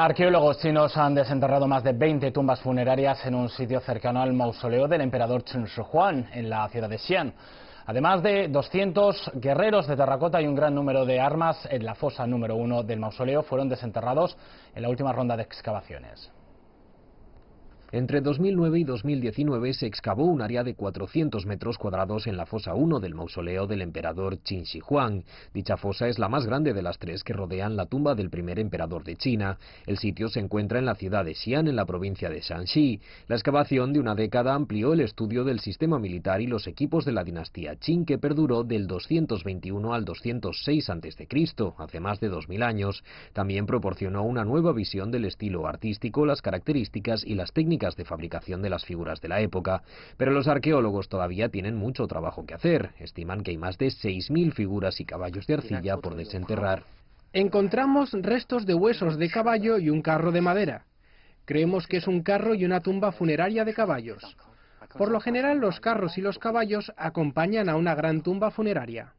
Arqueólogos chinos han desenterrado más de 20 tumbas funerarias en un sitio cercano al mausoleo del emperador Chen Shu en la ciudad de Xi'an. Además de 200 guerreros de terracota y un gran número de armas en la fosa número uno del mausoleo fueron desenterrados en la última ronda de excavaciones. Entre 2009 y 2019 se excavó un área de 400 metros cuadrados en la fosa 1 del mausoleo del emperador Qin Shi Huang. Dicha fosa es la más grande de las tres que rodean la tumba del primer emperador de China. El sitio se encuentra en la ciudad de Xi'an, en la provincia de Shanxi. La excavación de una década amplió el estudio del sistema militar y los equipos de la dinastía Qin que perduró del 221 al 206 a.C., hace más de 2000 años. También proporcionó una nueva visión del estilo artístico, las características y las técnicas de fabricación de las figuras de la época, pero los arqueólogos todavía tienen mucho trabajo que hacer. Estiman que hay más de 6.000 figuras y caballos de arcilla por desenterrar. Encontramos restos de huesos de caballo y un carro de madera. Creemos que es un carro y una tumba funeraria de caballos. Por lo general los carros y los caballos acompañan a una gran tumba funeraria.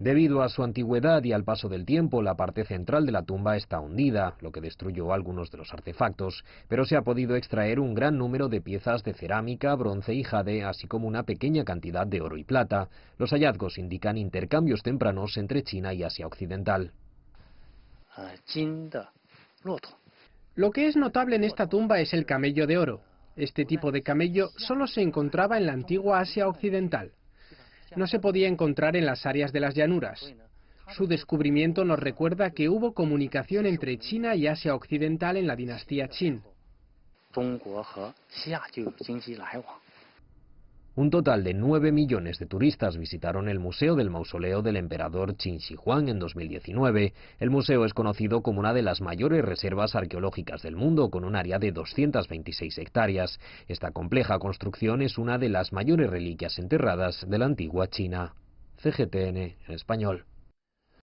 Debido a su antigüedad y al paso del tiempo, la parte central de la tumba está hundida, lo que destruyó algunos de los artefactos, pero se ha podido extraer un gran número de piezas de cerámica, bronce y jade, así como una pequeña cantidad de oro y plata. Los hallazgos indican intercambios tempranos entre China y Asia Occidental. Lo que es notable en esta tumba es el camello de oro. Este tipo de camello solo se encontraba en la antigua Asia Occidental no se podía encontrar en las áreas de las llanuras. Su descubrimiento nos recuerda que hubo comunicación entre China y Asia Occidental en la dinastía Qin. Un total de 9 millones de turistas visitaron el Museo del Mausoleo del Emperador Qin Shi Huang en 2019. El museo es conocido como una de las mayores reservas arqueológicas del mundo, con un área de 226 hectáreas. Esta compleja construcción es una de las mayores reliquias enterradas de la antigua China. CGTN en español.